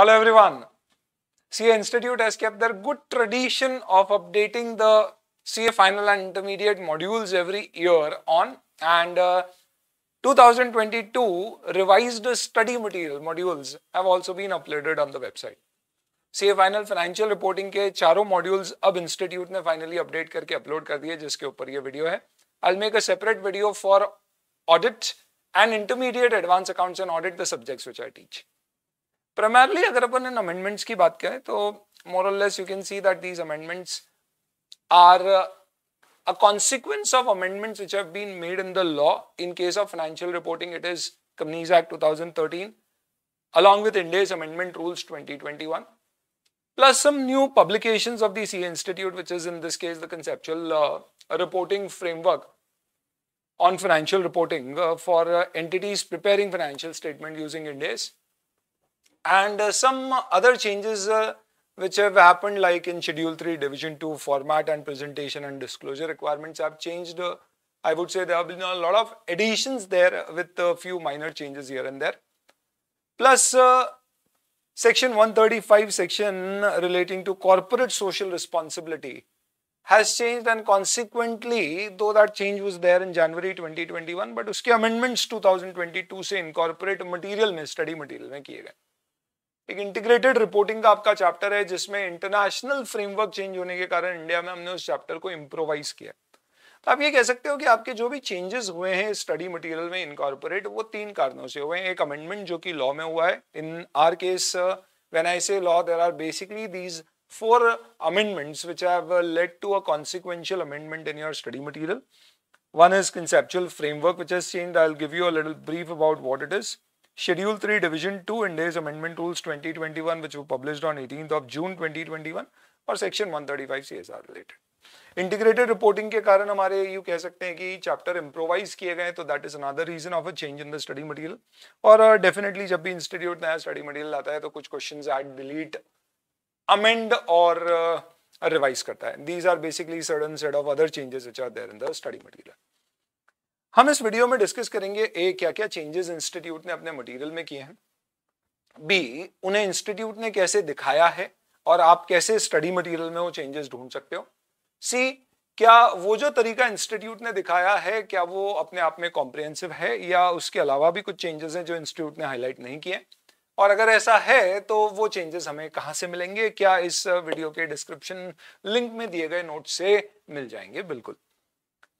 Hello everyone. CA Institute has kept their good tradition of updating the CA final and intermediate modules every year on and uh, 2022 revised study material modules have also been uploaded on the website. CA final financial reporting ke charo modules ab institute ne finally update karke upload kar diye jiske upar ye video hai. I'll make a separate video for audit and intermediate advanced accounts and audit the subjects which I teach primarily अगर अपन इन amendments की बात करें more or less you can see that these amendments are a consequence of amendments which have been made in the law. In case of financial reporting, it is Companies Act 2013, along with India's Amendment Rules 2021, plus some new publications of the CA Institute, which is in this case the conceptual uh, reporting framework on financial reporting uh, for uh, entities preparing financial statement using India's and uh, some other changes uh, which have happened like in schedule 3 division 2 format and presentation and disclosure requirements have changed uh, i would say there have been a lot of additions there with a few minor changes here and there plus uh, section 135 section relating to corporate social responsibility has changed and consequently though that change was there in January 2021 but उसके amendments 2022 say incorporate material में study material में किए गए एक integrated reporting का आपका chapter है जिसमें इंटरनेशनल फ्रेमवर्क चेंज होने के कारण इंडिया में हमने उस चैप्टर को इम्प्रोवाइज किया तो आप ये कह सकते हो कि आपके जो भी चेंजेस हुए हैं स्टडी मटेरियल में इनकॉर्पोरेट वो तीन कारणों से हुए हैं एक अमेंडमेंट जो कि लॉ में हुआ है in our case when I say law there are basically these four amendments which have uh, led to a consequential amendment in your study material. One is conceptual framework which has changed. I'll give you a little brief about what it is Schedule 3, Division 2 Ind AS Amendment Rules 2021, which were published on 18th of June 2021, और Section 135 CSR related. Integrated reporting के कारण हमारे you कह सकते हैं कि chapter improvise किए गए तो that is another reason of a change in the study material और डेफिनेटली uh, जब भी इंस्टीट्यूट नया स्टडी मटेरियल आता है तो कुछ क्वेश्चंस ऐड डिलीट अमेंड और रिवाइज uh, करता है these are basically sudden set of other changes which are there in the study material हम इस वीडियो में डिस्कस करेंगे ए क्या क्या चेंजेस इंस्टीट्यूट ने अपने मटेरियल में किए हैं बी उन्हें इंस्टीट्यूट ने कैसे दिखाया है और आप कैसे स्टडी मटेरियल में वो चेंजेस ढूंढ सकते हो सी क्या वो जो तरीका इंस्टीट्यूट ने दिखाया है क्या वो अपने आप में कॉम्प्रिहेंसिव है या उसके अलावा भी कुछ चेंजेस हैं जो इंस्टीट्यूट ने हाईलाइट नहीं किए और अगर ऐसा है तो वो चेंजेस हमें कहाँ से मिलेंगे क्या इस वीडियो के डिस्क्रिप्शन लिंक में दिए गए नोट से मिल जाएंगे बिल्कुल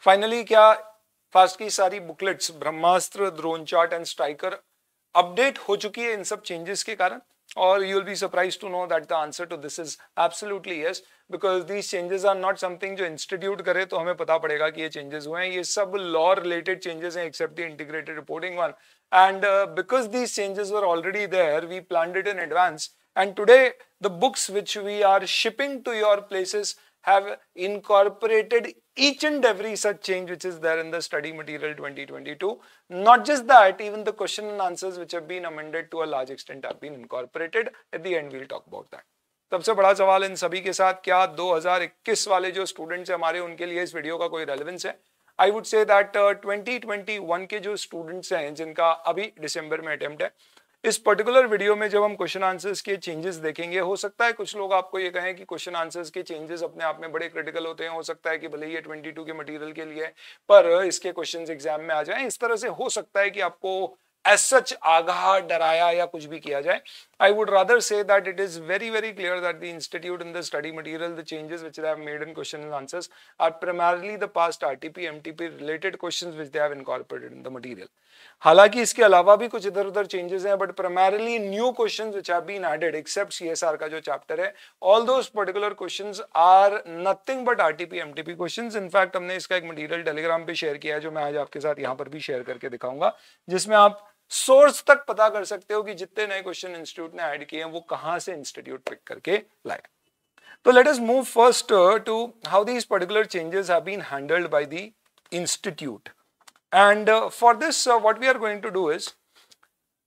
फाइनली क्या फास्ट की सारी booklets Brahmastra drone chart and striker update हो चुकी है इन सब चेंजेस के कारण और you will be surprise to know that the answer to this is absolutely yes because these changes are not something जो इंस्टीट्यूट करे तो हमें पता पड़ेगा कि ये चेंजेस हुए हैं ये सब लॉ रिलेटेड चेंजेस हैं except the integrated reporting one and because these changes are already there we plan it in advance and today the books which we are shipping to your places have incorporated each and every such change which is there in the study material 2022. Not just that, even the question and answers which have been amended to a large extent have been incorporated. At the end, we'll talk about that. सबसे बड़ा सवाल इन सभी के साथ क्या 2021 वाले जो students हैं हमारे उनके लिए इस वीडियो का कोई रेलेवेंस है आई वुड से दैट 2021 के जो स्टूडेंट्स हैं जिनका अभी दिसंबर में अटेम्प्ट है इस पर्टिकुलर वीडियो में जब हम क्वेश्चन आंसर्स के चेंजेस देखेंगे हो सकता है कुछ लोग आपको ये कहें कि क्वेश्चन आंसर्स के चेंजेस अपने आप में बड़े क्रिटिकल होते हैं हो सकता है कि भले ही ये 22 के मटेरियल के लिए पर इसके क्वेश्चंस एग्जाम में आ जाएं इस तरह से हो सकता है कि आपको एज सच आगाह डराया या कुछ भी किया जाए I would rather say that it is very very clear that the institute in the study material the changes which they've made in question answers are primarily the past R T P M T P related question which they've incorporated in the material हालांकि इसके अलावा भी कुछ इधर उधर changes हैं but primarily new question which have been added except C S R का जो चैप्टर है although particular question are nothing but R T P M T P question in fact हमने इसका एक मटीरियल टेलीग्राम पर share किया है जो मैं आज आपके साथ यहाँ पर भी शेयर करके दिखाऊंगा जिसमें आप सोर्स तक पता कर सकते हो कि जितने नए क्वेश्चन इंस्टीट्यूट ने ऐड किए हैं वो कहाँ से इंस्टीट्यूट पिक करके लाया तो let us move first to how these particular changes have been handled by the institute and uh, for this uh, what we are going to do is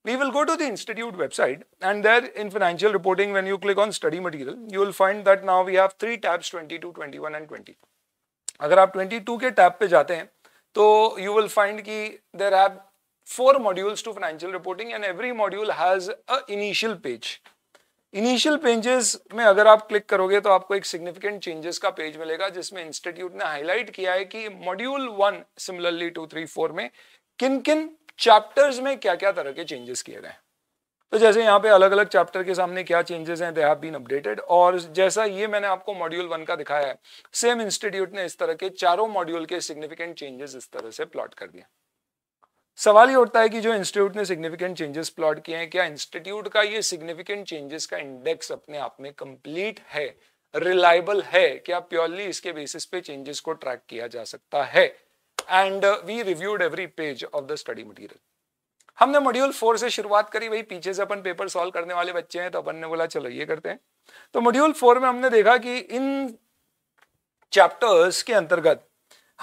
we will go to the institute website and there in financial reporting when you click on study material you will find that now we have three tabs 22 21 and 20 अगर आप 22 के tab पे जाते हैं तो you will find कि there have four modules to financial reporting and every module has a initial page initial pages में अगर आप क्लिक करोगे तो आपको एक सिग्निफिकेंट चेंजेस का पेज मिलेगा जिसमें इंस्टीट्यूट ने हाईलाइट किया है कि module one similarly two three four में किन किन चैप्टर्स में क्या क्या तरह के चेंजेस किए गए तो जैसे यहाँ पे अलग अलग चैप्टर के सामने क्या चेंजेस हैं दे हैव बीन अपडेटेड और जैसा ये मैंने आपको मॉड्यूल वन का दिखाया है सेम इंस्टीट्यूट ने इस तरह के चारों मॉड्यूल के सिग्निफिकेंट चेंजेस इस तरह से प्लॉट कर दिया सवाल ये उठता है कि जो इंस्टीट्यूट ने सिग्निफिकेंट चेंजेस प्लॉट किए हैं क्या इंस्टीट्यूट का ये सिग्निफिकेंट चेंजेस का इंडेक्स अपने आप में कंप्लीट है रिलायबल है क्या प्योरली इसके बेसिस पे चेंजेस को ट्रैक किया जा सकता है and we reviewed every page of the study material हमने मॉड्यूल फोर से शुरुआत करी वही पीछे से अपन पेपर सॉल्व करने वाले बच्चे हैं तो अपन ने बोला चलो ये करते हैं तो मॉड्यूल फोर में हमने देखा कि इन चैप्टर्स के अंतर्गत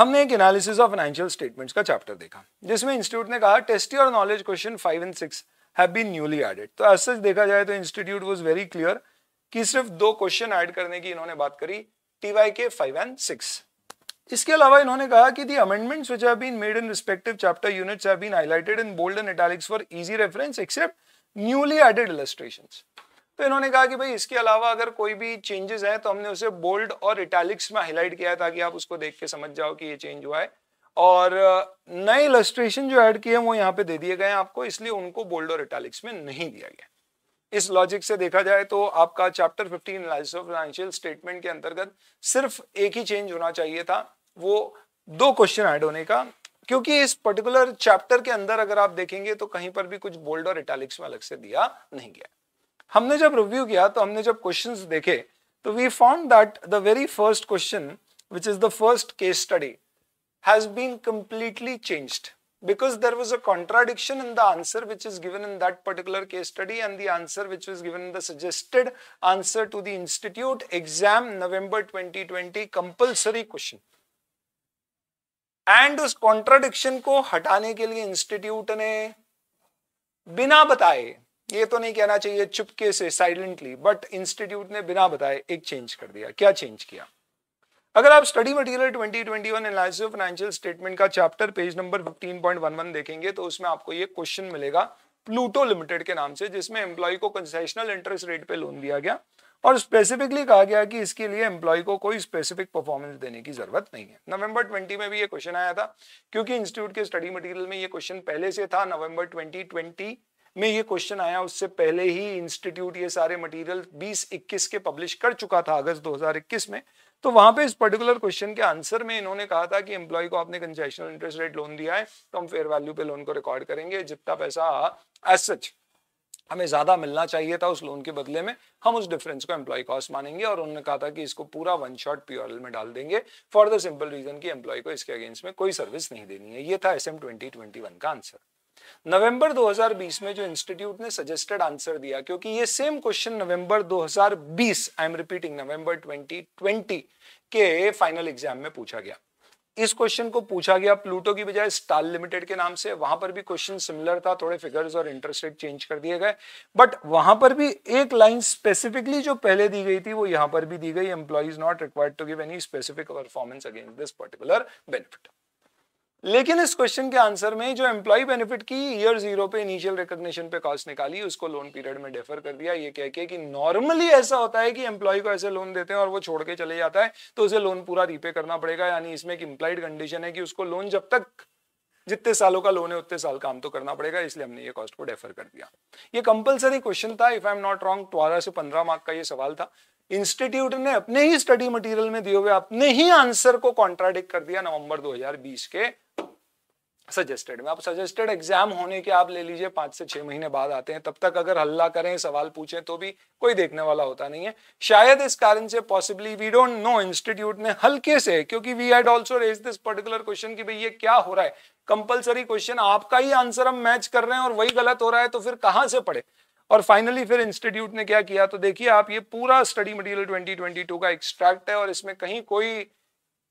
हमने एक एनालिसिस ऑफ फाइनेंशियल स्टेटमेंट्स का चैप्टर देखा जिसमें इंस्टीट्यूट ने कहा test your knowledge question five and six have been newly added तो एज सच देखा जाए तो इंस्टीट्यूट वॉज वेरी क्लियर कि सिर्फ दो क्वेश्चन ऐड करने की इन्होंने बात करी टी वाई के फाइव एंड सिक्स इसके अलावा इन्होंने कहा कि the amendments which have been made in respective chapter units have been highlighted in bold and italics for easy reference except newly added illustrations तो इन्होंने कहा कि भाई इसके अलावा अगर कोई भी चेंजेस हैं तो हमने उसे बोल्ड और इटैलिक्स में हाईलाइट किया है ताकि आप उसको देख के समझ जाओ कि ये चेंज हुआ है और नए इलस्ट्रेशन जो ऐड किए हैं वो यहाँ पे दे दिए गए हैं आपको इसलिए उनको बोल्ड और इटैलिक्स में नहीं दिया गया इस लॉजिक से देखा जाए तो आपका chapter fifteen analysis of financial statement के अंतर्गत सिर्फ एक ही चेंज होना चाहिए था वो दो क्वेश्चन ऐड होने का क्योंकि इस पर्टिकुलर चैप्टर के अंदर अगर आप देखेंगे तो कहीं पर भी कुछ बोल्ड और इटैलिक्स में अलग से दिया नहीं गया हमने जब रिव्यू किया तो हमने जब क्वेश्चन देखे तो we found that the very first question which is the first case study has been completely changed because there was a contradiction in the answer which is given in that particular case study and the answer which is given the suggested answer to the institute exam November twenty twenty compulsory question and उस contradiction को हटाने के लिए institute ने बिना बताए ये तो नहीं कहना चाहिए चुपके से साइलेंटली बट इंस्टीट्यूट ने बिना बताए एक चेंज कर दिया क्या चेंज किया अगर आप study material 2021 twenty financial statement का चैप्टर पेज नंबर 15.11 देखेंगे तो उसमें आपको ये क्वेश्चन मिलेगा प्लूटो लिमिटेड के नाम से जिसमें एम्प्लॉय को कंसेशनल इंटरेस्ट रेट पे लोन दिया गया और स्पेसिफिकली कहा गया कि इसके लिए एम्प्लॉय को कोई स्पेसिफिक परफॉर्मेंस देने की जरूरत नहीं है नवंबर 20 में भी ये क्वेश्चन आया था क्योंकि इंस्टीट्यूट के स्टडी मटेरियल में ये क्वेश्चन पहले से था नवंबर 2020 में ये क्वेश्चन आया उससे पहले ही इंस्टीट्यूट ये सारे मटेरियल 2021 के पब्लिश कर चुका था अगस्त 2021 में तो वहां पे इस पर्टिकुलर क्वेश्चन के आंसर में इन्होंने कहा था कि एम्प्लॉय को आपने कंसेशनल इंटरेस्ट रेट लोन दिया है तो हम फेयर वैल्यू पे लोन को रिकॉर्ड करेंगे जितना पैसा एज सच हमें ज्यादा मिलना चाहिए था उस लोन के बदले में हम उस डिफरेंस को एम्प्लॉय कॉस्ट मानेंगे और उन्होंने कहा था कि इसको पूरा वन शॉट प्योरल में डाल देंगे फॉर द सिंपल रीजन कि एम्प्लॉय को इसके अगेंस्ट में कोई सर्विस नहीं देनी है ये था S M twenty twenty one का आंसर नवंबर 2020 में जो इंस्टीट्यूट ने सजेस्टेड आंसर दिया क्योंकि ये same question November 2020 I am repeating November 2020 के फाइनल एग्जाम में पूछा गया इस क्वेश्चन को पूछा गया प्लूटो की बजाय स्टाल लिमिटेड के नाम से वहां पर भी क्वेश्चन सिमिलर था थोड़े फिगर्स और इंटरेस्ट रेट चेंज कर दिए गए बट वहां पर भी एक लाइन स्पेसिफिकली जो पहले दी गई थी वो यहां पर भी दी गई employees not required to give any specific performance against this particular benefit लेकिन इस क्वेश्चन के आंसर में जो एम्प्लॉय बेनिफिट की ईयर जीरो पे इनिशियल रिकॉग्निशन पे कॉस्ट निकाली उसको लोन पीरियड में डेफर कर दिया ये कह के कि नॉर्मली ऐसा होता है कि एम्प्लॉय को ऐसे लोन देते हैं और वो छोड़ के चले जाता है तो उसे लोन पूरा रीपे करना पड़ेगा यानी इसमें एक इम्प्लाइड कंडीशन है कि उसको लोन जब तक जितने सालों का लोन है उतने साल काम तो करना पड़ेगा इसलिए हमने ये कॉस्ट को डेफर कर दिया ये कंपलसरी क्वेश्चन था if I am not wrong ट्वारह से पंद्रह मार्क का ये सवाल था इंस्टीट्यूट ने अपने ही स्टडी मटेरियल में दिए हुए अपने ही आंसर को कॉन्ट्राडिक्ट कर दिया नवंबर 2020 के सजेस्टेड में आप सजेस्टेड एग्जाम होने के आप ले लीजिए पांच से छह महीने बाद आते हैं तब तक अगर हल्ला करें सवाल पूछें तो भी कोई देखने वाला होता नहीं है शायद इस कारण से possibly we don't know institute ने हल्के से क्योंकि we had also raise this particular question कि भाई ये क्या हो रहा है कंपलसरी क्वेश्चन आपका ही आंसर हम मैच कर रहे हैं और वही गलत हो रहा है तो फिर कहां से पढ़े और फाइनली फिर इंस्टीट्यूट ने क्या किया तो देखिए आप ये पूरा स्टडी मटेरियल 2022 का एक्सट्रैक्ट है और इसमें कहीं कोई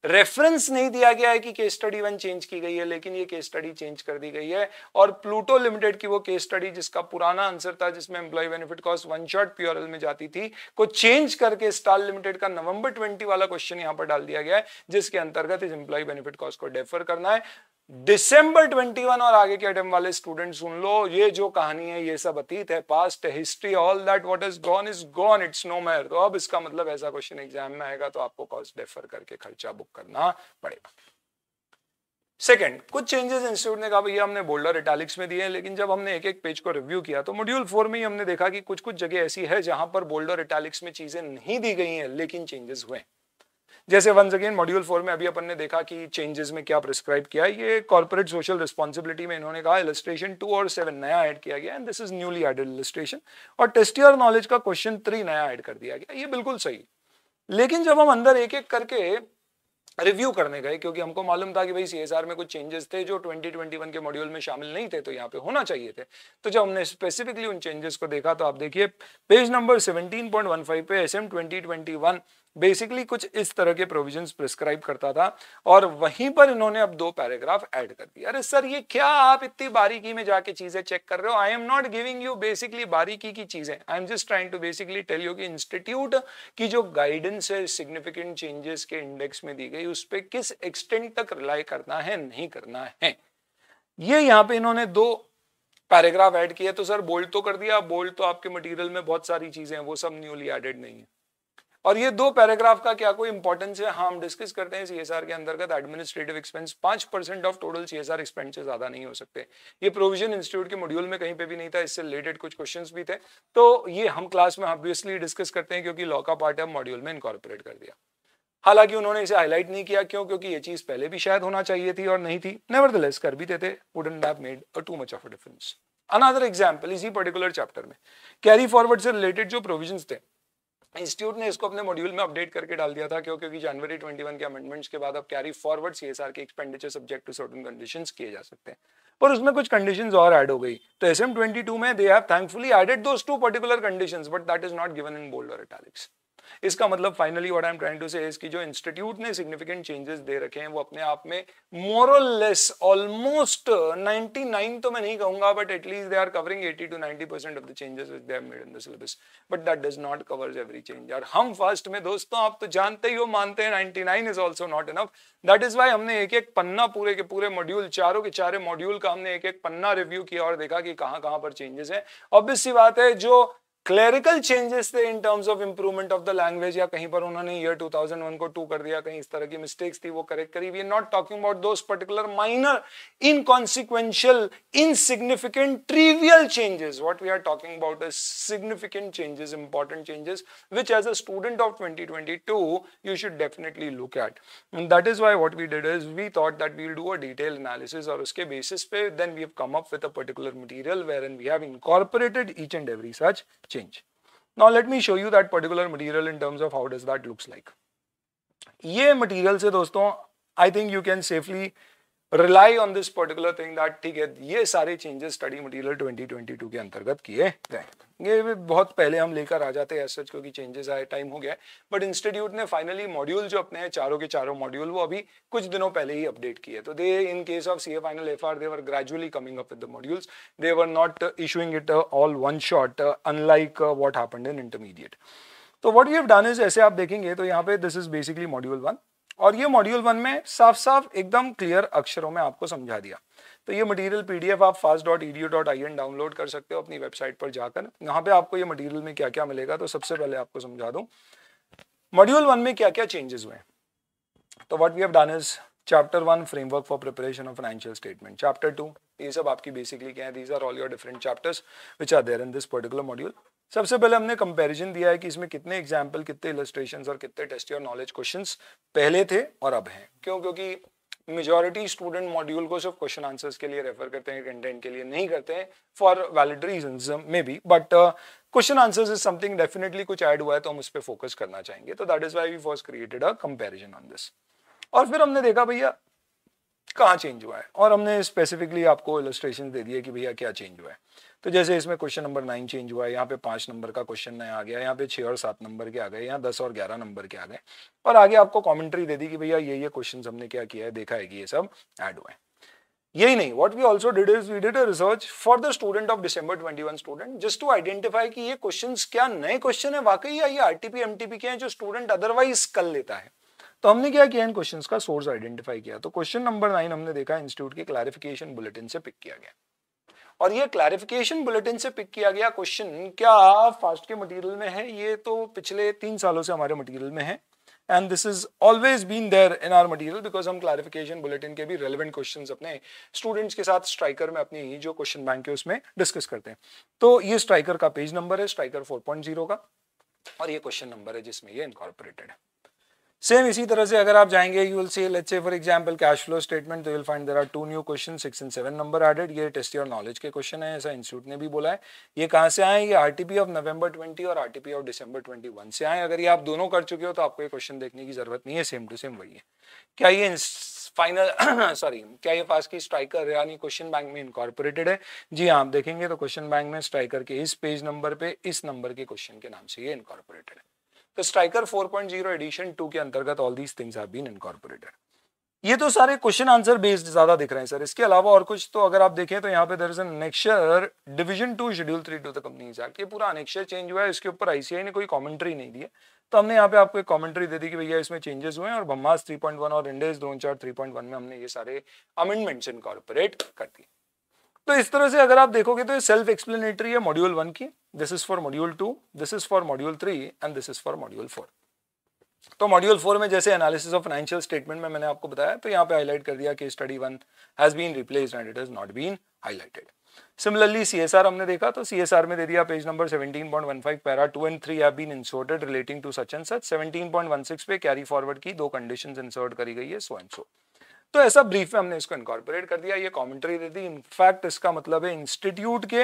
रेफरेंस नहीं दिया गया है कि केस स्टडी वन चेंज की गई है लेकिन ये केस स्टडी चेंज कर दी गई है और प्लूटो लिमिटेड की वो केस स्टडी जिसका पुराना आंसर था जिसमें employee benefit cost one shot प्योरल में जाती थी को चेंज करके स्टार लिमिटेड का नवंबर ट्वेंटी वाला क्वेश्चन यहां पर डाल दिया गया है जिसके अंतर्गत इस एम्प्लॉय बेनिफिट कॉस्ट को डेफर करना है दिसंबर 21 और आगे के अटेम्प वाले स्टूडेंट सुन लो ये जो कहानी है ये सब अतीत है पास्ट है history all that what is gone is gone it's no more तो अब इसका मतलब ऐसा क्वेश्चन एग्जाम में आएगा तो आपको कॉस्ट डेफर करके खर्चा बुक करना पड़ेगा सेकेंड कुछ चेंजेस इंस्टीट्यूट ने कहा भैया हमने बोल्डर इटैलिक्स में दिए हैं लेकिन जब हमने एक एक पेज को रिव्यू किया तो मॉड्यूल फोर में ही हमने देखा कि कुछ कुछ जगह ऐसी है जहां पर बोल्डर इटैलिक्स में चीजें नहीं दी गई हैं लेकिन चेंजेस हुए हैं जैसे वंस अगेन मॉड्यूल फोर में अभी अपन ने देखा कि चेंजेस में क्या प्रिस्क्राइब किया ये कॉर्पोरेट सोशल रिस्पॉन्सिबिलिटी में इन्होंने कहा इलस्ट्रेशन टू और सेवन नया ऐड किया गया and this is newly added illustration और टेस्ट योर नॉलेज का क्वेश्चन थ्री नया ऐड कर दिया गया ये बिल्कुल सही लेकिन जब हम अंदर एक एक करके रिव्यू करने गए क्योंकि हमको मालूम था कि भाई सी में कुछ चेंजेस थे जो 2021 के मॉड्यूल में शामिल नहीं थे तो यहाँ पे होना चाहिए थे तो जब हमने स्पेसिफिकली उन चेंजेस को देखा तो आप देखिए पेज नंबर 17.15 पे एस एम बेसिकली कुछ इस तरह के प्रोविजन प्रिस्क्राइब करता था और वहीं पर इन्होंने अब दो पैराग्राफ ऐड कर दिया अरे सर ये क्या आप इतनी बारीकी में जाके चीजें चेक कर रहे हो I am not giving you basically बारीकी की चीजें I am just trying to basically tell you कि इंस्टीट्यूट की जो गाइडेंस है सिग्निफिकेंट चेंजेस के इंडेक्स में दी गई उस पर किस एक्सटेंट तक रिलाई करना है नहीं करना है ये यहाँ पे इन्होंने दो पैराग्राफ ऐड किया तो सर बोल्ड तो कर दिया बोल्ड तो आपके मटेरियल में बहुत सारी चीजें हैं वो सब न्यूली एडेड नहीं है और ये दो पैराग्राफ का क्या कोई इंपॉर्टेंस है हाँ, हम डिस्कस करते हैं सीएसआर के अंतर्गत एडमिनिस्ट्रेटिव एक्सपेंस पांच percent of total CSR expense से ज्यादा नहीं हो सकते ये प्रोविजन इंस्टीट्यूट के मॉड्यूल में कहीं पे भी नहीं था इससे रिलेटेड कुछ क्वेश्चन भी थे तो ये हम क्लास में ऑब्वियसली डिस्कस करते हैं क्योंकि लॉ का पार्ट है मॉड्यूल में इनकॉर्पोरेट कर दिया हालांकि उन्होंने इसे हाईलाइट नहीं किया क्यों क्योंकि ये चीज पहले भी शायद होना चाहिए थी और नहीं थी नेवर कर भी देते wouldn't have made too much of a difference another example इसी पर्टिकुलर चैप्टर में कैरी फॉरवर्ड से रिलेटेड जो प्रोविजन थे इंस्टीट्यूट ने इसको अपने मॉड्यूल में अपडेट करके डाल दिया था क्यों क्योंकि जनवरी 21 के अमेंडमेंट्स के बाद अब कैरी फॉरवर्ड सीएसआर के expenditure subject to certain conditions किए जा सकते हैं पर उसमें कुछ कंडीशंस और ऐड हो गई तो एसएम 22 में they have thankfully added those two particular conditions but that is not given in bold और इटैलिक्स इसका मतलब finally what I am trying to say इसकी जो इंस्टीट्यूट ने सिग्निफिकेंट चेंजेस दे रखे हैं वो अपने आप में मोरलेस ऑलमोस्ट 99 तो मैं नहीं कहूंगा but at least they are covering 80 to 90 percent of the changes which they have made in the syllabus but that does not covers every change और हम फर्स्ट में दोस्तों आप तो जानते ही हो मानते हैं 99 is also not enough that is why हमने एक एक पन्ना पूरे के पूरे मॉड्यूल चारों के चारे मॉड्यूल का हमने एक एक पन्ना रिव्यू किया और देखा कि कहाँ कहाँ पर चेंजेस है ऑब्वियस सी बात है जो क्लरिकल चेंजेस थे in terms of improvement of the language या कहीं पर उन्होंने ईयर 2001 को टू कर दिया कहीं इस तरह की मिस्टेक्स थी वो करेक्ट करी we are not talking about those particular minor inconsequential insignificant trivial changes what we are talking about is significant changes important changes which as a student of 2022 you should definitely look at that is why what we did is we thought that we will do a detail analysis और उसके basis पे then we have come up with a particular material where and we have incorporated each and every such change. Now let me show you that particular material in terms of how does that looks like. ये material से दोस्तों I think you can safely rely on this particular thing that ठीक है ये सारे changes study material 2022 के अंतर्गत किए गए हैं. ये बहुत पहले हम लेकर आ जाते हैं सच क्योंकि चेंजेस आए टाइम हो गया है बट इंस्टीट्यूट ने फाइनली मॉड्यूल जो अपने हैं चारों के चारों मॉड्यूल वो अभी कुछ दिनों पहले ही अपडेट किए तो they in case of C A final F R they're gradually coming up with the modules were not issuing it all one shot unlike what happen in intermediate तो वॉट यू डन इज ऐसे आप देखेंगे तो यहाँ पे this is basically module one और ये module one में साफ साफ एकदम क्लियर अक्षरों में आपको समझा दिया तो ये मटेरियल पीडीएफ आप फास्ट डॉट ई डाउनलोड कर सकते हो अपनी वेबसाइट पर जाकर यहाँ पे आपको ये मटेरियल में क्या क्या मिलेगा तो सबसे पहले आपको समझा दूँ मॉड्यूल वन में क्या क्या चेंजेस हुए तो what we have done is chapter one framework for preparation of financial statement chapter two ये सब आपकी बेसिकली क्या है these are all your different chapters which are there in this particular module सबसे पहले हमने कंपैरिजन दिया है कि इसमें कितने एग्जाम्पल कितने इलस्ट्रेशन और कितने टेस्ट और नॉलेज क्वेश्चन पहले थे और अब हैं क्यों क्योंकि मेजोरिटी स्टूडेंट मॉड्यूल को सिर्फ क्वेश्चन आंसर्स के लिए रेफर करते हैं कंटेंट के लिए नहीं करते हैं for valid reason may be but question answers is something definitely कुछ ऐड हुआ है तो हम उस पर फोकस करना चाहेंगे तो that is why we first created a comparison on this और फिर हमने देखा भैया कहाँ चेंज हुआ है और हमने स्पेसिफिकली आपको इलस्ट्रेशन दे दिए कि भैया क्या चेंज हुआ है तो जैसे इसमें क्वेश्चन नंबर नाइन चेंज हुआ है यहाँ पे पाँच नंबर का क्वेश्चन नया आ गया यहाँ पे छः और सात नंबर के आ गए यहाँ दस और ग्यारह नंबर के आ गए और आगे आपको कॉमेंट्री दे दी कि भैया ये ये क्वेश्चन हमने क्या किया है देखा है कि ये सब एड हुआ है यही नहीं what we also did is we did a research for the student of twenty one student just to identify कि ये क्वेश्चन क्या नए क्वेश्चन है वाकई या ये आरटीपी एमटीपी के हैं जो स्टूडेंट अदरवाइज कर लेता है तो हमने क्या किया इन क्वेश्चंस का सोर्स आइडेंटिफाई किया तो क्वेश्चन नंबर नाइन हमने देखा इंस्टीट्यूट के क्लैरिफिकेशन बुलेटिन से पिक किया गया और ये क्लैरिफिकेशन बुलेटिन से पिक किया गया क्वेश्चन क्या फास्ट के मटेरियल में है ये तो पिछले तीन सालों से हमारे मटेरियल में है and this is always been there in our material because हम क्लैरिफिकेशन बुलेटिन के भी रेलिवेंट क्वेश्चन अपने स्टूडेंट्स के साथ स्ट्राइकर में अपनी जो क्वेश्चन बैंक है उसमें डिस्कस करते हैं तो ये स्ट्राइकर का पेज नंबर है स्ट्राइकर फोर का और ये क्वेश्चन नंबर है जिसमें ये इनकॉर्पोरेटेड है सेम इसी तरह से अगर आप जाएंगे you will see let's say for example cash flow statement तो you will find there are two new question six and seven number added ये टेस्ट योर नॉलेज के क्वेश्चन है ऐसा इंस्टीट्यूट ने भी बोला है ये कहाँ से आए ये आरटीपी ऑफ नवंबर 20 और आरटीपी ऑफ दिसंबर 21 से आए अगर ये आप दोनों कर चुके हो तो आपको ये क्वेश्चन देखने की जरूरत नहीं है सेम टू सेम वही है क्या ये फाइनल सॉरी क्या ये फास्ट की स्ट्राइकर यानी क्वेश्चन बैंक में इनकॉर्पोरेटेड है जी हाँ, आप देखेंगे तो क्वेश्चन बैंक में स्ट्राइकर के इस पेज नंबर पे इस नंबर के क्वेश्चन के नाम से ये इनकॉर्पोरेटेड है तो स्ट्राइकर 4.0 एडिशन 2 के अंतर्गत all these things have been incorporated ये तो सारे क्वेश्चन आंसर बेस्ड ज्यादा दिख रहे हैं सर इसके अलावा और कुछ तो अगर आप देखें तो यहाँ पे there is annexure division two schedule three to the companies act ये पूरा अनेक्शर चेंज हुआ है इसके ऊपर आईसीआई ने कोई कॉमेंट्री नहीं दी तो हमने यहाँ पे आपको एक कॉमेंट्री दे दी कि भैया इसमें चेंजेस हुए हैं और ब्रह्मास 3.1 और इंडेज दो में हमने ये सारे अमेंडमेंट्स इनकॉर्पोरेट कर दिए तो इस तरह से अगर आप देखोगे तो ये सेल्फ एक्सप्लेनेटरी है मॉड्यूल वन की this is for module two this is for module three and this is for module four तो मॉड्यूल फोर में जैसे एनालिसिस ऑफ फाइनेंशियल स्टेटमेंट में मैंने आपको बताया तो यहाँ पे हाईलाइट कर दिया कि study one has been replace and it is not been highlighted similarly C S R हमने देखा तो सी एस आर में दे दिया page number 17.15 para two and three have been inserted relating to such and such 17.16 पे carry forward की दो conditions insert करी गई है सो एंड सो तो ऐसा ब्रीफ में हमने इसको इनकॉर्पोरेट कर दिया ये कॉमेंट्री दे दी इनफैक्ट इसका मतलब है इंस्टीट्यूट के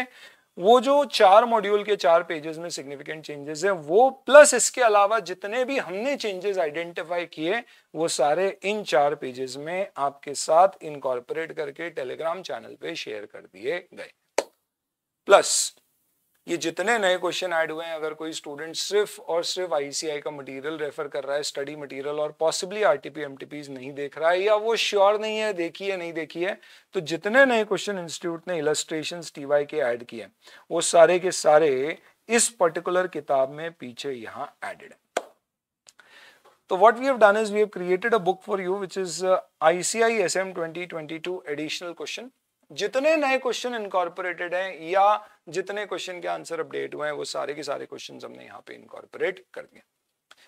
वो जो चार मॉड्यूल के चार पेजेस में सिग्निफिकेंट चेंजेस है वो प्लस इसके अलावा जितने भी हमने चेंजेस आइडेंटिफाई किए वो सारे इन चार पेजेस में आपके साथ इनकॉर्पोरेट करके टेलीग्राम चैनल पे शेयर कर दिए गए प्लस ये जितने नए क्वेश्चन ऐड हुए हैं अगर कोई स्टूडेंट सिर्फ और सिर्फ आईसीआई का मटेरियल रेफर कर रहा है स्टडी मटेरियल और पॉसिबली आरटीपी एमटीपीज नहीं देख रहा है या वो श्योर नहीं है देखी है नहीं देखी है तो जितने नए क्वेश्चन इंस्टीट्यूट ने इलस्ट्रेशन टीवाई के ऐड किए वो सारे के सारे इस पर्टिकुलर किताब में पीछे यहाँ एडेड है तो what we have done is we have created a book for you which is ICI SM 2022 additional question जितने नए क्वेश्चन इनकॉर्पोरेटेड हैं या जितने क्वेश्चन के आंसर अपडेट हुए हैं वो सारे के सारे क्वेश्चन हमने यहाँ पे इनकॉर्पोरेट कर दिए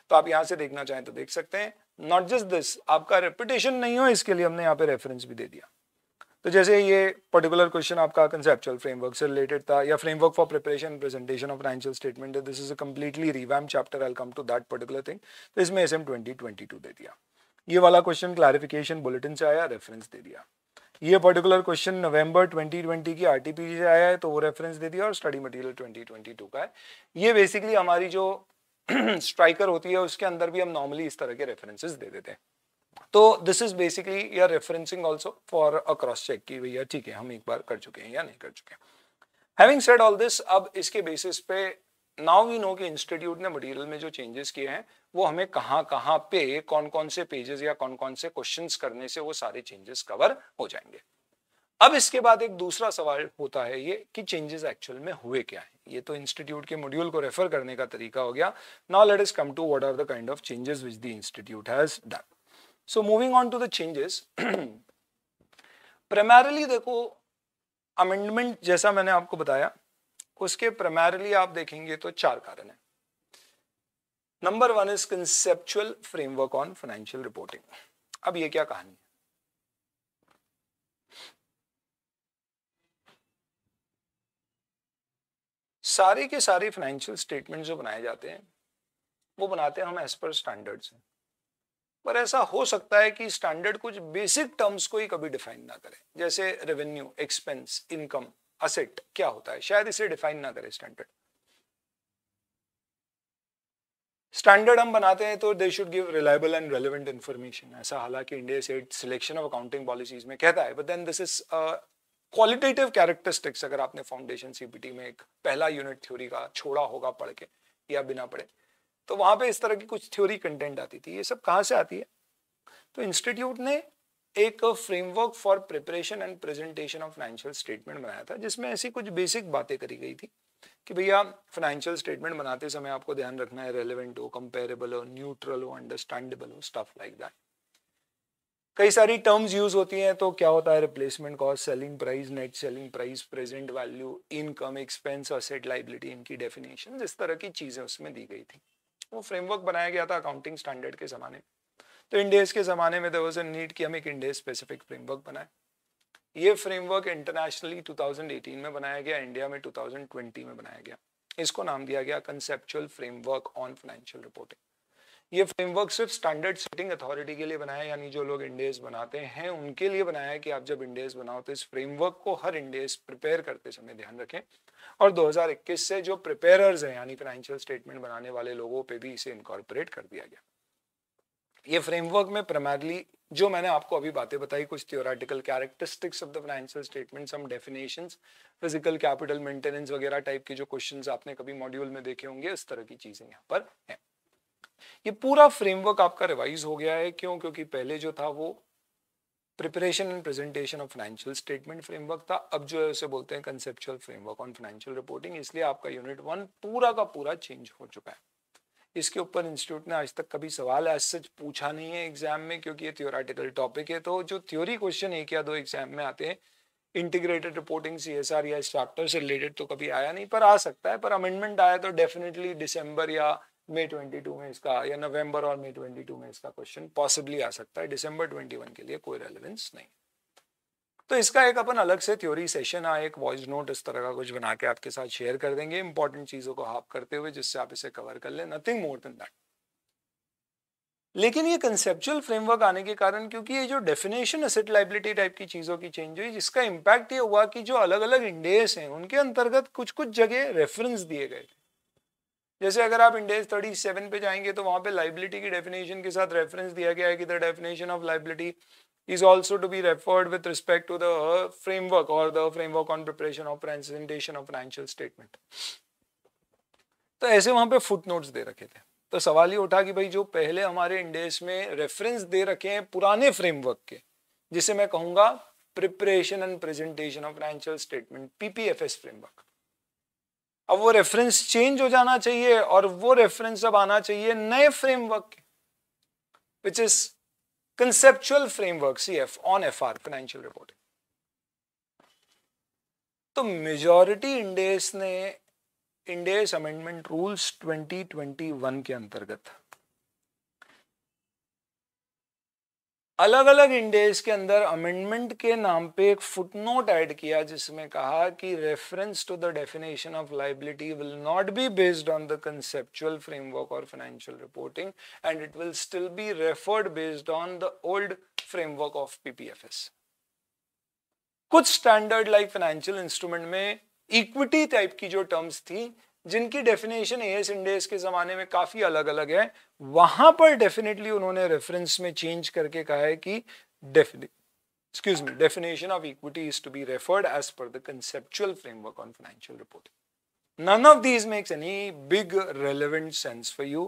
तो आप यहाँ से देखना चाहें तो देख सकते हैं नॉट जस्ट दिस आपका रेपुटेशन नहीं हो इसके लिए हमने यहाँ पे रेफरेंस भी दे दिया तो जैसे ये पर्टिकुलर क्वेश्चन आपका कंसेप्चुअल फ्रेमवर्क से रिलेटेड था या framework for preparation presentation of financial statement this is a completely revamp chapter I come to that particular thing तो इसमें S M twenty twenty two दे दिया ये वाला क्वेश्चन क्लैरिफिकेशन बुलेटिन से आया रेफरेंस दे दिया ये पर्टिकुलर क्वेश्चन नवंबर 2020 की आरटीपीसी से आया है तो वो रेफरेंस दे दिया और स्टडी मटेरियल 2022 का है ये बेसिकली हमारी जो स्ट्राइकर होती है उसके अंदर भी हम नॉर्मली इस तरह के रेफरेंसेस दे देते हैं तो दिस इज बेसिकली या referencing also for a cross check की भैया ठीक है हम एक बार कर चुके हैं या नहीं कर चुके हैविंग सेड ऑल दिस अब इसके बेसिस पे नाउ वी नो कि इंस्टीट्यूट ने मटेरियल में जो चेंजेस किए हैं वो हमें कहाँ कहाँ पे कौन कौन से पेजेस या कौन कौन से क्वेश्चंस करने से वो सारे चेंजेस कवर हो जाएंगे अब इसके बाद एक दूसरा सवाल होता है ये कि चेंजेस एक्चुअल में हुए क्या है ये तो इंस्टीट्यूट के मॉड्यूल को रेफर करने का तरीका हो गया now let is come to what are the kind of changes which the institute has done so moving on to the changes primarily देखो अमेंडमेंट जैसा मैंने आपको बताया उसके प्राइमरली आप देखेंगे तो चार कारण है number one is conceptual framework on financial reporting अब ये क्या कहानी है सारे के सारे फाइनेंशियल स्टेटमेंट जो बनाए जाते हैं वो बनाते हैं हम एज पर स्टैंडर्ड्स हैं पर ऐसा हो सकता है कि स्टैंडर्ड कुछ बेसिक टर्म्स को ही कभी डिफाइन ना करें जैसे रेवेन्यू एक्सपेंस इनकम असेट क्या होता है शायद इसे डिफाइन ना करें स्टैंडर्ड स्टैंडर्ड हम बनाते हैं तो they should give reliable and relevant information ऐसा हालांकि इंडिया से सिलेक्शन ऑफ अकाउंटिंग पॉलिसीज में कहता है but then this is qualitative characteristics अगर आपने फाउंडेशन सीबीटी में एक पहला यूनिट थ्योरी का छोड़ा होगा पढ़ के या बिना पढ़े तो वहां पे इस तरह की कुछ थ्योरी कंटेंट आती थी ये सब कहाँ से आती है तो इंस्टीट्यूट ने एक framework for preparation and presentation of financial statement बनाया था जिसमें ऐसी कुछ बेसिक बातें करी गई थी कि भैया फाइनेंशियल स्टेटमेंट बनाते समय आपको ध्यान रखना है रेलिवेंट हो कंपेरेबल हो न्यूट्रल हो अंडरस्टैंडेबल हो स्टफ लाइक दैट कई सारी टर्म्स यूज होती हैं तो क्या होता है replacement cost selling price net selling price present value income expense asset liability इनकी डेफिनेशन इस तरह की चीजें उसमें दी गई थी वो फ्रेमवर्क बनाया गया था अकाउंटिंग स्टैंडर्ड के जमाने में तो इंडेस के ज़माने में दर नीड कि हम एक इंडेस स्पेसिफिक फ्रेमवर्क बनाए ये फ्रेमवर्क इंटरनेशनली 2018 में बनाया गया इंडिया में 2020 में बनाया गया इसको नाम दिया गया conceptual framework on financial reporting ये फ्रेमवर्क सिर्फ स्टैंडर्ड सेटिंग अथॉरिटी के लिए बनाया यानी जो लोग इंडेस बनाते हैं उनके लिए बनाया है कि आप जब इंडेस बनाओ तो इस फ्रेमवर्क को हर इंडेस प्रिपेयर करते समय ध्यान रखें और 2021 से जो प्रिपेयर हैं यानी फाइनेंशियल स्टेटमेंट बनाने वाले लोगों पे भी इसे इनकॉर्पोरेट कर दिया गया ये फ्रेमवर्क में प्राइमरली जो मैंने आपको अभी बातें बताई कुछ theoretical characteristics of the financial statement some definitions physical capital maintenance वगैरह टाइप के जो क्वेश्चन आपने कभी मॉड्यूल में देखे होंगे इस तरह की चीजें यहाँ पर है ये पूरा फ्रेमवर्क आपका रिवाइज हो गया है क्यों क्योंकि पहले जो था वो preparation and presentation of financial statement framework था अब जो है उसे बोलते हैं conceptual framework on financial reporting इसलिए आपका यूनिट वन पूरा का पूरा चेंज हो चुका है इसके ऊपर इंस्टीट्यूट ने आज तक कभी सवाल आज सच पूछा नहीं है एग्जाम में क्योंकि ये थियोराटिकल टॉपिक है तो जो थ्योरी क्वेश्चन एक या दो एग्जाम में आते हैं integrated reporting C S R या इस चैप्टर से रिलेटेड तो कभी आया नहीं पर आ सकता है पर अमेंडमेंट आया तो डेफिनेटली डिसंबर या मई टू में इसका या नवंबर और मई टू में इसका क्वेश्चन पॉसिबली आ सकता है डिसंबर ट्वेंटी वन के लिए कोई रेलिवेंस नहीं तो इसका एक अपन अलग से थ्योरी सेशन आ एक वॉइस नोट इस तरह का कुछ बना के आपके साथ शेयर कर देंगे इंपॉर्टेंट चीजों को हाफ करते हुए जिससे आप इसे कवर कर लें नथिंग मोर देन दैट लेकिन ये कंसेप्चुअल फ्रेमवर्क आने के कारण क्योंकि ये जो डेफिनेशन असेट लाइबिलिटी टाइप की चीज़ों की चेंज हुई जिसका इम्पैक्ट ये हुआ कि जो अलग अलग इंडेस हैं उनके अंतर्गत कुछ कुछ जगह रेफरेंस दिए गए थे जैसे अगर आप इंडेस 37 पे जाएंगे तो वहाँ पे लाइबिलिटी की डेफिनेशन के साथ रेफरेंस दिया गया है कि the definition of liability is also to be referred with respect to the framework or the framework on preparation of presentation of financial statement. तो ऐसे वहां पे फुटनोट्स दे रखे थे तो सवाल ये उठा कि भाई जो पहले हमारे इंडेस में रेफरेंस दे रखे हैं पुराने फ्रेमवर्क के जिसे मैं कहूंगा preparation and presentation of financial statement PPFS framework अब वो रेफरेंस चेंज हो जाना चाहिए और वो रेफरेंस अब आना चाहिए नए फ्रेमवर्क के which is conceptual framework C F on F R financial reporting तो मेजोरिटी इंडेस ने Ind AS amendment rules twenty twenty one के अंतर्गत अलग अलग इंडेक्स के अंदर अमेंडमेंट के नाम पे एक फुटनोट ऐड किया जिसमें कहा कि reference to the definition of liability will not be based on the conceptual framework और financial reporting and it will still be referred based on the old framework of PPFS कुछ standard like financial instrument में equity type की जो terms थी जिनकी definition S इंडेस के जमाने में काफी अलग अलग है वहां पर डेफिनेटली उन्होंने रेफरेंस में चेंज करके कहा है कि excuse me definition of equity is to be referred as per the framework on financial reporting None of these makes any big relevant sense for you.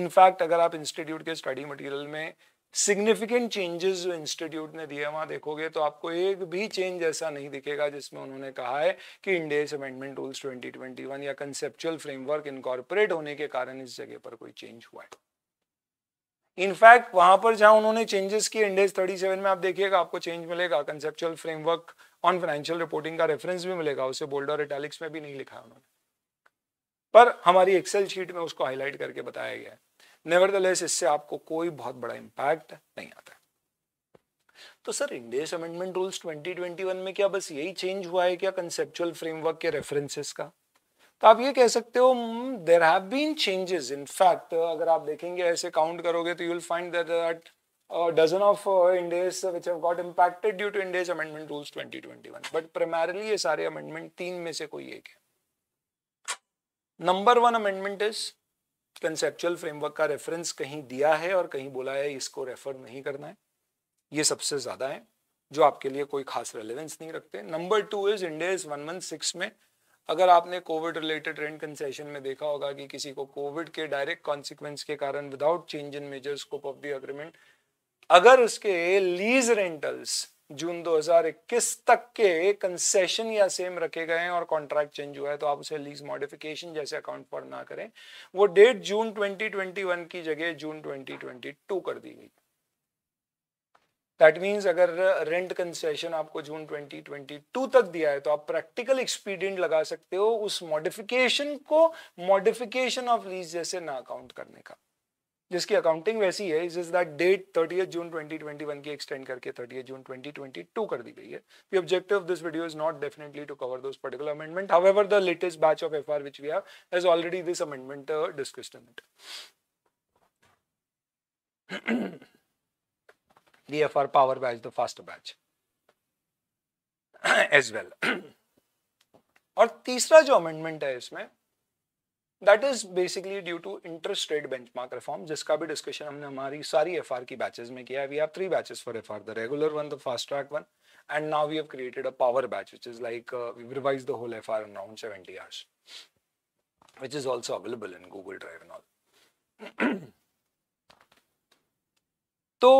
In अगर आप इंस्टीट्यूट के study material में significant changes जो institute ने दिए वहां देखोगे तो आपको एक भी चेंज ऐसा नहीं दिखेगा जिसमें उन्होंने कहा है कि इंडेस अमेंडमेंट रूल्स 2021 या कंसेप्चुअल फ्रेमवर्क इनकॉर्पोरेट होने के कारण इस जगह पर कोई चेंज हुआ है इनफैक्ट वहां पर जहां उन्होंने चेंजेस किए इंडेस थर्टी में आप देखिएगा आपको चेंज मिलेगा conceptual framework on financial reporting का रेफरेंस भी मिलेगा उसे बोल्ड और इटैलिक्स में भी नहीं लिखा उन्होंने पर हमारी एक्सेल शीट में उसको हाईलाइट करके बताया गया है नेवरदलेस इससे आपको कोई बहुत बड़ा इंपैक्ट नहीं आता तो सर इंडेस अमेंडमेंट रूल्स 2021 में क्या बस यही चेंज हुआ है क्या कंसेप्चुअल फ्रेमवर्क के रेफरेंसेस का तो आप ये कह सकते हो there have been changes in fact अगर आप देखेंगे ऐसे काउंट करोगे तो you will find that dozen of uh, index which have got impacted due to index amendment 2021 but primarily ये सारे अमेंडमेंट तीन में से कोई एक है number one amendment is conceptual framework का रेफरेंस कहीं दिया है और कहीं बोला है इसको रेफर नहीं करना है ये सबसे ज़्यादा है जो आपके लिए कोई खास रेलेवेंस नहीं रखते number two is Ind AS one one six में अगर आपने कोविड रिलेटेड रेंट कंसेशन में देखा होगा कि किसी को कोविड के डायरेक्ट कॉन्सिक्वेंस के कारण without change in major scope of the agreement अगर उसके लीज रेंटल्स जून 2021 तक के कंसेशन या सेम रखे गए हैं और कॉन्ट्रैक्ट चेंज हुआ है तो आप उसे लीज मॉडिफिकेशन जैसे अकाउंट पर ना करें वो डेट जून 2021 की जगह जून 2022 कर दी गई दैट मीन्स अगर रेंट कंसेशन आपको जून 2022 तक दिया है तो आप प्रैक्टिकल एक्सपीडियंट लगा सकते हो उस मॉडिफिकेशन को मॉडिफिकेशन ऑफ लीज जैसे ना अकाउंट करने का जिसकी अकाउंटिंग वैसी है is is that date thirty June 2021 की एक्सटेंड करके थर्टी जून 2022 कर दी गई है the objective of this video is not definitely to cover those particular amendment however the latest batch of F R which we has already this amendment discussed in it F R power batch the fast batch as well और तीसरा जो amendment है इसमें that is basically due to interest rate benchmark reform जिसका भी discussion हमने हमारी सारी एफ आर की बैचेज में किया है we have three batches for F R the regular one the fast track one and now we have created a power batch which is like revise the whole F in around seventy hours which is also available in Google Drive and all तो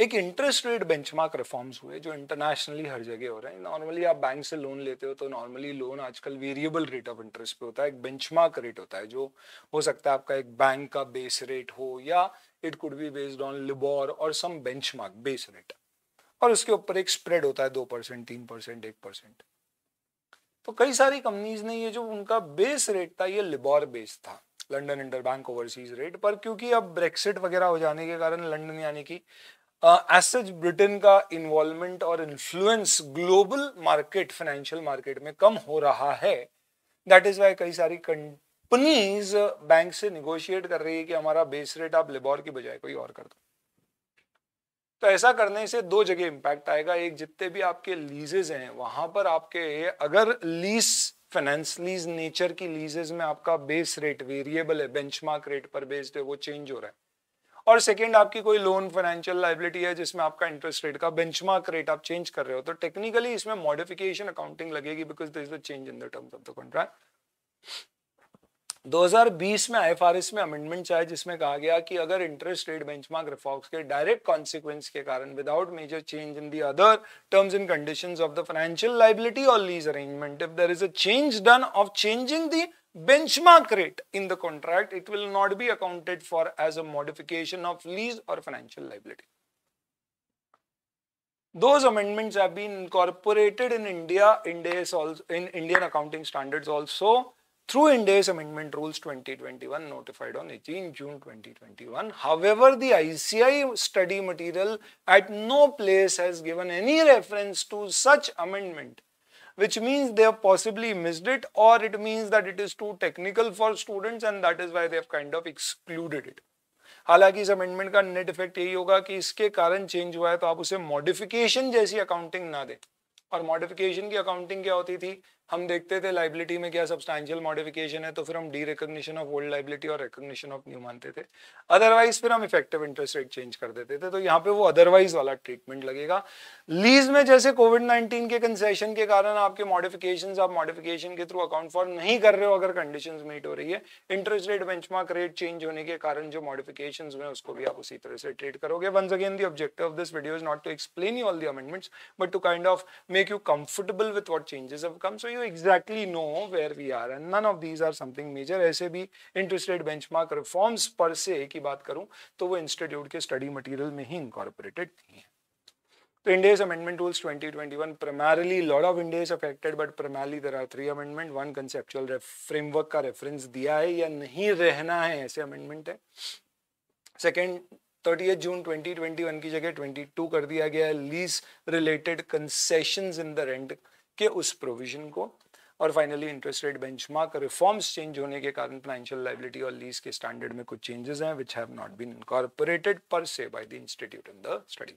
एक interest rate benchmark reforms हुए जो internationally हर जगह हो रहे हैं normally आप bank से लोन लेते हो तो नॉर्मली लोन आजकल वेरिएबल रेट ऑफ इंटरेस्ट पे होता है एक बेंचमार्क रेट होता है जो हो सकता है आपका एक बैंक का बेस रेट हो या it could be based on LIBOR और सम बेंचमार्क बेस रेट और उसके ऊपर एक स्प्रेड होता है दो परसेंट तीन परसेंट एक परसेंट तो कई सारी कंपनीज ने ये जो उनका बेस रेट था ये लिबोर बेस था London interbank overseas rate पर क्योंकि अब ब्रेक्सिट वगैरह हो जाने के कारण लंडन यानी कि एज सच ब्रिटेन का इन्वॉल्वमेंट और influence global market financial market में कम हो रहा है दैट इज वाई कई सारी कंपनीज बैंक से निगोशिएट कर रही है कि हमारा बेस रेट आप लेबोर की बजाय कोई और कर दो तो ऐसा करने से दो जगह इम्पैक्ट आएगा एक जितने भी आपके लीजेज हैं वहां पर आपके अगर लीज फाइनेंस लीज नेचर की लीजेज में आपका बेस रेट वेरिएबल है बेंचमार्क रेट पर बेस्ड है वो चेंज हो रहा है और सेकेंड आपकी कोई लोन फाइनेंशियल लाइबिलिटी है जिसमें आपका इंटरेस्ट रेट का बेंचमार्क रेट आप चेंज कर रहे हो तो टेक्निकली इसमें मॉडिफिकेशन अकाउंटिंग लगेगी because this is the change in the terms of the contract 2020 में आईएफआरएस में अमेंडमेंट आए जिसमें कहा गया कि अगर इंटरेस्ट रेट बेंचमार्क रिफॉक्स के डायरेक्ट कॉन्सिक्वेंस के कारण without major change in the other terms and conditions of the financial liability और lease arrangement if there is a change done of changing the benchmark rate in the contract, it will not be accounted for as a modification of lease or financial liability. Those amendments have been incorporated in India, India's also, in Indian accounting standards also through India's amendment rules 2021 notified on 18 June 2021. However, the ICI study material at no place has given any reference to such amendment which means they have possibly missed it or it means that it is too technical for students and that is why they have kind of excluded it. हालांकि इस amendment का net effect यही होगा कि इसके कारण change हुआ है तो आप उसे मॉडिफिकेशन जैसी अकाउंटिंग ना दें और मॉडिफिकेशन की अकाउंटिंग क्या होती थी हम देखते थे लाइबिलिटी में क्या सब्सटैंशियल मॉडिफिकेशन है तो फिर हम derecognition of old liability और रिकोगशन ऑफ न्यू मानते थे अदरवाइज फिर हम इफेक्टिव इंटरेस्ट रेट चेंज कर देते थे तो यहाँ पे वो अदरवाइज वाला ट्रीटमेंट लगेगा लीज में जैसे कोविड नाइनटीन के कंसेशन के कारण आपके मॉडिफिकेशन आप मॉडिफिकेशन के थ्रू अकाउंट फॉर नहीं कर रहे हो अगर कंडीशन मीट हो रही है interest rate bench rate change होने के कारण जो मॉडिफिकेशन हुए उसको भी आप उसी तरह से ट्रीट करोगे once again the objective of this video is not to explain you all the amendments but to kind of make you comfortable with what changes of come so you exactly know where we are and none of these are something major ऐसे भी interest bench mark reforms पर से की बात करूं तो वो institute के स्टडी मटेरियल में ही इंकॉर्पोरेटेड थी तो Ind AS amendment rules 2021 primarily lot of Ind AS affected but primarily there are three amendment one conceptual framework का रेफरेंस दिया है या नहीं रहना है ऐसे अमेंडमेंट है सेकंड 30 जून 2021 की जगह 22 कर दिया गया है lease related concessions in the rent के उस प्रोविजन को और finally interest rate benchmark reforms change होने के कारण फाइनेंशियल लाइबिलिटी और लीज के स्टैंडर्ड में कुछ चेंजेस हैं which have not been incorporated per se by the institute in the study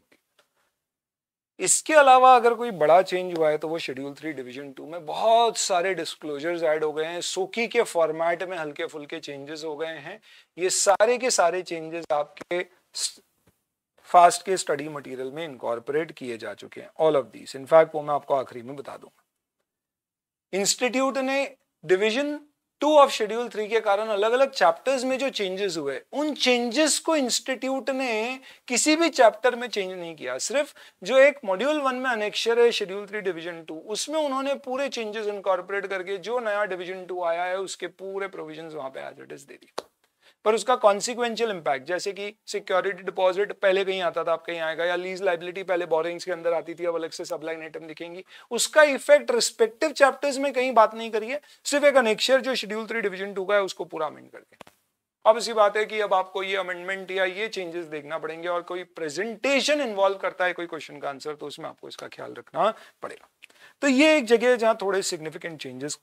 इसके अलावा अगर कोई बड़ा चेंज हुआ है तो वो शेड्यूल थ्री डिवीजन टू में बहुत सारे डिस्क्लोजर्स ऐड हो गए हैं सोकी के फॉर्मेट में हल्के फुल्के चेंजेस हो गए हैं ये सारे के सारे चेंजेस आपके फास्ट के स्टडी मटेरियल में इंकॉर्पोरेट किए जा चुके हैं ऑल ऑफ दीज इनफैक्ट वो मैं आपको आखिरी में बता दूंगा इंस्टीट्यूट ने division two of schedule three के कारण अलग अलग चैप्टर्स में जो चेंजेस हुए उन चेंजेस को इंस्टीट्यूट ने किसी भी चैप्टर में चेंज नहीं किया सिर्फ जो एक मॉड्यूल वन में अनेक्शर है शेड्यूल थ्री डिवीजन टू उसमें उन्होंने पूरे चेंजेस इनकॉर्पोरेट करके जो नया डिवीजन टू आया है उसके पूरे प्रोविजन वहां पे एज इट इज दे दिया पर उसका कॉन्सिक्वेंशियल इम्पैक्ट जैसे कि सिक्योरिटी डिपॉजिट पहले कहीं आता था आप कहीं आएगा या लीज लाइबिलिटी पहले बोरिंग्स के अंदर आती थी अब अलग से सब लाइन आइटम दिखेंगी उसका इफेक्ट रिस्पेक्टिव चैप्टर्स में कहीं बात नहीं करी है सिर्फ एक अनेक्शर जो शेड्यूल थ्री डिविजन टू का है उसको पूरा अमेंड करके अब इसी बात है कि अब आपको ये अमेंडमेंट या ये चेंजेस देखना पड़ेंगे और कोई प्रेजेंटेशन इन्वॉल्व करता है कोई क्वेश्चन का आंसर तो उसमें आपको इसका ख्याल रखना पड़ेगा तो ये एक जगह है जहाँ थोड़े सिग्निफिकेंट चेंजेस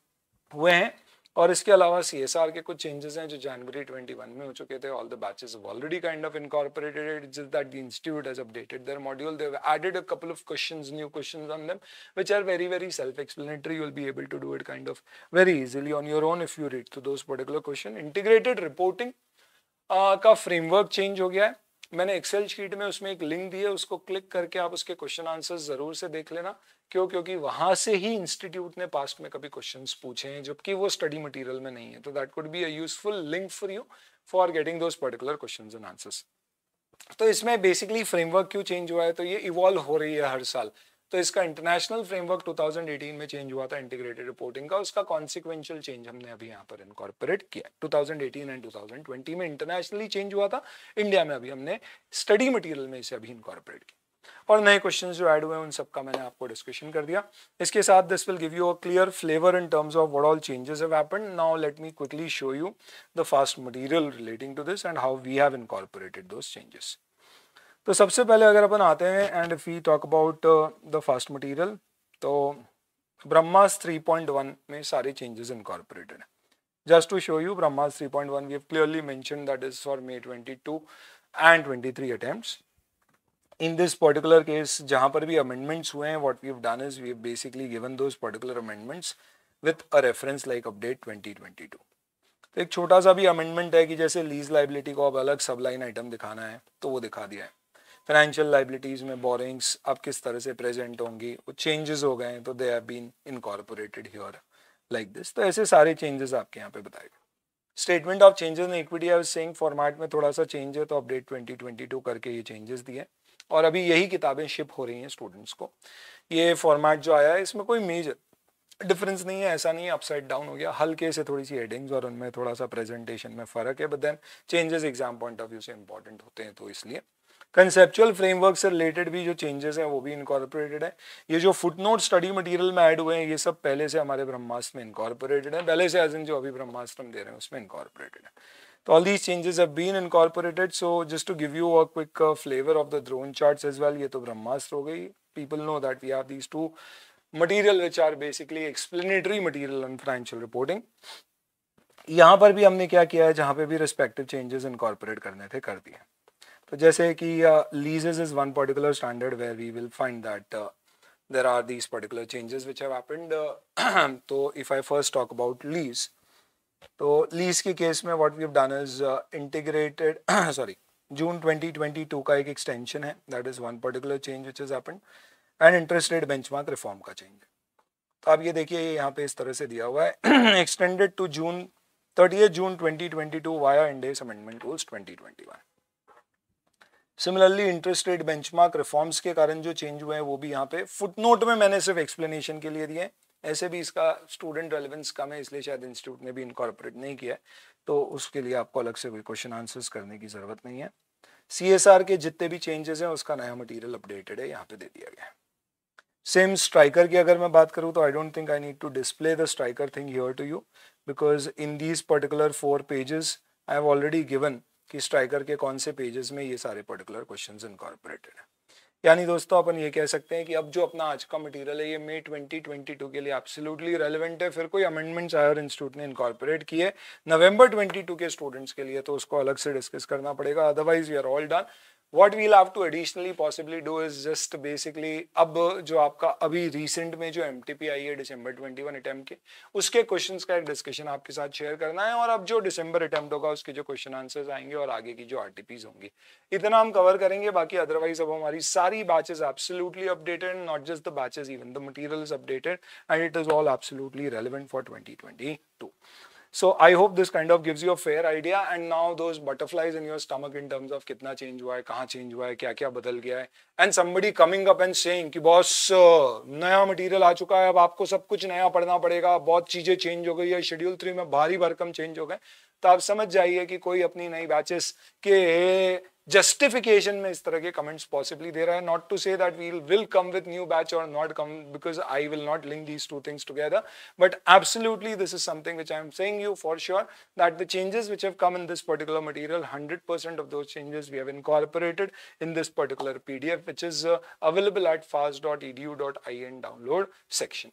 हुए हैं और इसके अलावा सी एस आर के कुछ चेंजेस हैं जो जनवरी ट्वेंटी वन में हो चुके थे all the batches already kind of incorporated is that the institute as updated their module they added a couple of question new question on them which are very very self explanatory will be able to do it kind of very easily on your own if you read to those particular question integrated reporting का framework change हो गया है मैंने Excel sheet में उसमें एक link दी है उसको क्लिक करके आप उसके क्वेश्चन आंसर जरूर से देख लेना क्यों क्योंकि वहां से ही इंस्टीट्यूट ने पास्ट में कभी क्वेश्चन पूछे हैं जबकि वो स्टडी मटेरियल में नहीं है तो that could be a useful link for you for getting those particular question and answers तो इसमें बेसिकली फ्रेमवर्क क्यों चेंज हुआ है तो ये इवॉल्व हो रही है हर साल तो इसका इंटरनेशनल फ्रेमवर्क 2018 में चेंज हुआ था इंटीग्रेटेड रिपोर्टिंग का उसका कॉन्सिक्वेंशियल चेंज हमने अभी यहाँ पर इनकॉर्पोरेट किया 2018 एंड 2020 में इंटरनेशनली चेंज हुआ था इंडिया में अभी हमने स्टडी मटेरियल में इसे अभी इनकॉर्पोरेट किया और नए क्वेश्चन जो एड हुए उन सबका मैंने आपको डिस्कशन कर दिया इसके साथ this will give you a clear flavour in terms of what all changes now let me quickly show you the fast material relating to this and how we have incorporated those changes तो सबसे पहले अगर अपन आते हैं and if we talk about the first material तो ब्रह्मास 3.1 में सारे चेंजेस इनकॉर्पोरेटेड है जस्ट टू शो यू ब्रह्मास 3.1 point one we clearly mention that is for May 22 and 23 three attempt in this particular case जहां पर भी अमेंडमेंट्स हुए हैं what we done is we basically given those particular amendments with a reference like update 2022 एक छोटा सा भी amendment है कि जैसे लीज लाइबिलिटी को अब अलग सब लाइन आइटम दिखाना है तो वो दिखा दिया है फाइनेंशियल लाइबिलिटीज़ में बोरिंग्स अब किस तरह से प्रेजेंट होंगी वो चेंजेस हो गए तो they have been incorporated here like this तो ऐसे सारे चेंजेस आपके यहाँ पे बताए गए statement of changes in equity I saying format में थोड़ा सा चेंज है तो अपडेट ट्वेंटी ट्वेंटी टू करके ये चेंजेस दिए और अभी यही किताबें शिप हो रही हैं स्टूडेंट्स को ये फॉर्मेट जो आया है इसमें कोई मेजर डिफरेंस नहीं है ऐसा नहीं है अपसाइड डाउन हो गया हल्के से थोड़ी सी हेडिंग्स और उनमें थोड़ा सा प्रेजेंटेशन में फ़र्क है but then changes exam point of view से इंपॉर्टेंट होते हैं तो इसलिए कंसेप्चुअल फ्रेमवर्क से रिलेटेड भी जो चेंजेस हैं वो भी इनकॉर्पोरेटेड है ये जो फुटनोट स्टडी मटेरियल में ऐड हुए हैं ये सब पहले से हमारे ब्रह्मास्त्र में इनकॉर्पोरेटेड है पहले से एज इन जो अभी ब्रह्मास्त्र हम दे रहे हैं उसमें इनकॉर्पोरेटेड है तो all these changes have been incorporated so just to give you a quick flavour of the drone chart as well ये तो ब्रह्मास्त्र हो गई people know that we have these two material which are basically explanatory material on financial reporting यहाँ पर भी हमने क्या किया है जहाँ पे भी रिस्पेक्टिव चेंजेस इनकॉर्पोरेट करने थे कर दिए तो जैसे कि leases is one particular standard where we will find that there are these particular changes which happened तो if I first talk about lease तो लीज के केस में what we done is integrated sorry June 2022 का एक extension है that is one particular change which is happened and interest rate bench reform का change तो आप ये देखिए यहाँ पे इस तरह से दिया हुआ है extended to June thirty June 2022 twenty two via Ind AS amendment rules 2021 similarly interest rate benchmark reforms के कारण जो चेंज हुए हैं वो भी यहाँ पे फुटनोट में मैंने सिर्फ एक्सप्लेनेशन के लिए दिए ऐसे भी इसका स्टूडेंट रेलिवेंस कम है इसलिए शायद इंस्टीट्यूट ने भी इनकॉर्पोरेट नहीं किया तो उसके लिए आपको अलग से कोई क्वेश्चन आंसर्स करने की ज़रूरत नहीं है सी के जितने भी चेंजेस हैं उसका नया मटीरियल अपडेटेड है यहाँ पे दे दिया गया सेम स्ट्राइकर की अगर मैं बात करूँ तो I don't think I need to display the striker thing here to you because in these particular four pages I have already given कि स्ट्राइकर के कौन से पेजेस में ये सारे पर्टिकुलर क्वेश्चंस इनकॉर्पोरेटेड है यानी दोस्तों अपन ये कह सकते हैं कि अब जो अपना आज का मटेरियल है ये मई 2022 के लिए एब्सोल्युटली रेलेवेंट है फिर कोई अमेंडमेंट्स आयर इंस्टीट्यूट ने इनकॉर्पोरेट किए नवंबर 22 के स्टूडेंट्स के लिए तो उसको अलग से डिस्कस करना पड़ेगा otherwise we are all done what we'll have to additionally possibly do is just basically अब जो आपका अभी रिसेंट में जो एम टी पी आई है डिसम्बर ट्वेंटी वन अटैम्प के उसके क्वेश्चन का एक डिस्कशन आपके साथ शेयर करना है और अब जो डिसम्बर अटैम्प्ट होगा उसके जो क्वेश्चन आंसर्स आएंगे और आगे की जो आर होंगी इतना हम कवर करेंगे बाकी अदरवाइज अब हमारी सारी batches absolutely updated not just the batches even the material updated and it is all absolutely relevant for twenty twenty two so I hope this kind of gives you a fair idea and now those butterflies in your stomach in terms of कितना change हुआ है कहाँ change हुआ है क्या क्या बदल गया है and somebody coming up and saying कि बॉस नया मटीरियल आ चुका है अब आपको सब कुछ नया पढ़ना पड़ेगा बहुत चीजें चेंज हो गई है शेड्यूल थ्री में भारी भरकम चेंज हो गए तो आप समझ जाइए कि कोई अपनी नई बैचेस के justification mein is tarah ke comments possibly there are not to say that we will, come with new batch or not come because i will not link these two things together but absolutely this is something which i am saying you for sure that the changes which have come in this particular material 100% of those changes we have incorporated in this particular pdf which is uh, available at fast.edu.in download section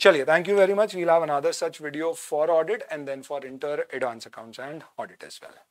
Chaliye, thank you very much. We'll have another such video for audit and then for inter advance accounts and audit as well.